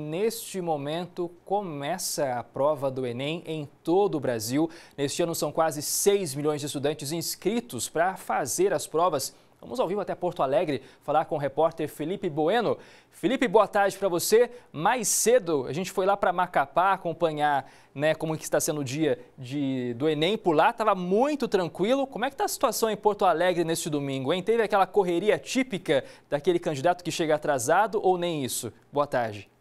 Neste momento começa a prova do Enem em todo o Brasil. Neste ano são quase 6 milhões de estudantes inscritos para fazer as provas. Vamos ao vivo até Porto Alegre falar com o repórter Felipe Bueno. Felipe, boa tarde para você. Mais cedo a gente foi lá para Macapá acompanhar né, como que está sendo o dia de, do Enem por lá. Estava muito tranquilo. Como é que está a situação em Porto Alegre neste domingo? Hein? Teve aquela correria típica daquele candidato que chega atrasado ou nem isso? Boa tarde.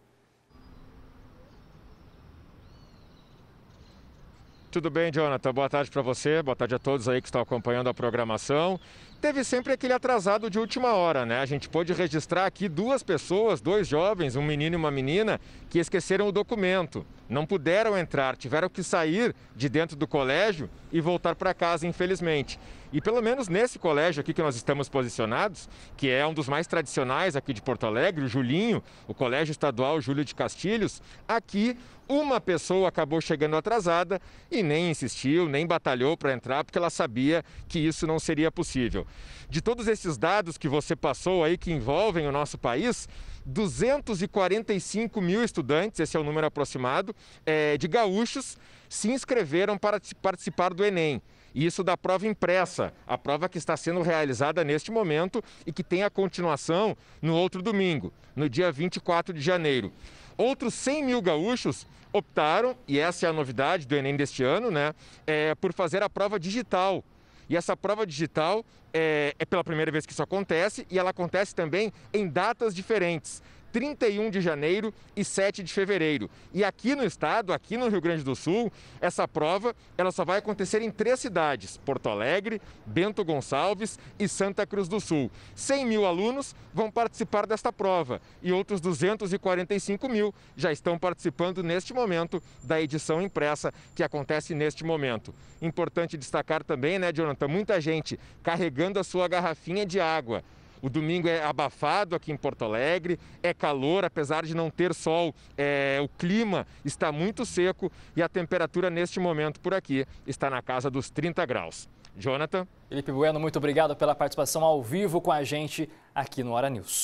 Tudo bem, Jonathan? Boa tarde para você, boa tarde a todos aí que estão acompanhando a programação. Teve sempre aquele atrasado de última hora, né? A gente pôde registrar aqui duas pessoas, dois jovens, um menino e uma menina, que esqueceram o documento não puderam entrar, tiveram que sair de dentro do colégio e voltar para casa, infelizmente. E pelo menos nesse colégio aqui que nós estamos posicionados, que é um dos mais tradicionais aqui de Porto Alegre, o Julinho, o Colégio Estadual Júlio de Castilhos, aqui uma pessoa acabou chegando atrasada e nem insistiu, nem batalhou para entrar, porque ela sabia que isso não seria possível. De todos esses dados que você passou aí, que envolvem o nosso país, 245 mil estudantes, esse é o número aproximado, é, de gaúchos se inscreveram para participar do Enem. Isso da prova impressa, a prova que está sendo realizada neste momento e que tem a continuação no outro domingo, no dia 24 de janeiro. Outros 100 mil gaúchos optaram, e essa é a novidade do Enem deste ano, né, é, por fazer a prova digital. E essa prova digital é, é pela primeira vez que isso acontece e ela acontece também em datas diferentes. 31 de janeiro e 7 de fevereiro. E aqui no estado, aqui no Rio Grande do Sul, essa prova ela só vai acontecer em três cidades: Porto Alegre, Bento Gonçalves e Santa Cruz do Sul. 100 mil alunos vão participar desta prova e outros 245 mil já estão participando neste momento da edição impressa que acontece neste momento. Importante destacar também, né, Jonathan, muita gente carregando a sua garrafinha de água. O domingo é abafado aqui em Porto Alegre, é calor, apesar de não ter sol, é, o clima está muito seco e a temperatura neste momento por aqui está na casa dos 30 graus. Jonathan. Felipe Bueno, muito obrigado pela participação ao vivo com a gente aqui no Hora News.